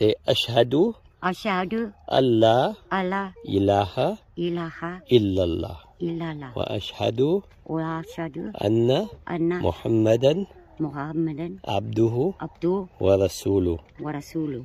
سي اشهد أشهدو ألا ألا إله إله إلا الله إلا الله وأشهد وأشهد أن أن محمدا محمدا عبده عبده ورسوله ورسوله